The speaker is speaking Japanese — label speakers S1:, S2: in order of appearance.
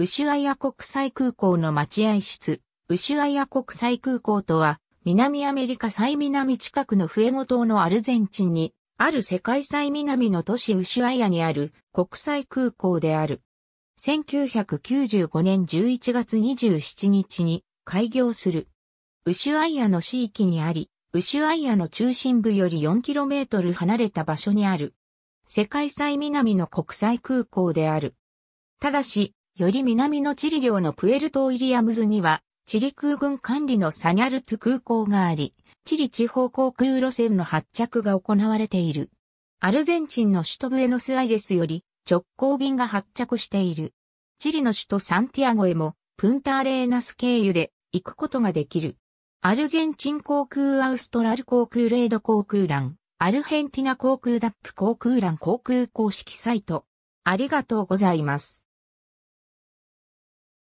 S1: ウシュアイア国際空港の待合室、ウシュアイア国際空港とは、南アメリカ最南近くのフエゴ島のアルゼンチンに、ある世界最南の都市ウシュアイアにある国際空港である。1995年11月27日に開業する。ウシュアイアの市域にあり、ウシュアイアの中心部より 4km 離れた場所にある。世界最南の国際空港である。ただし、より南のチリ領のプエルト・ウィリアムズには、チリ空軍管理のサニャルト空港があり、チリ地方航空路線の発着が行われている。アルゼンチンの首都ブエノスアイレスより直行便が発着している。チリの首都サンティアゴへもプンターレーナス経由で行くことができる。アルゼンチン航空アウストラル航空レード航空欄、アルヘンティナ航空ダップ航空欄航空公式サイト。ありがとうございます。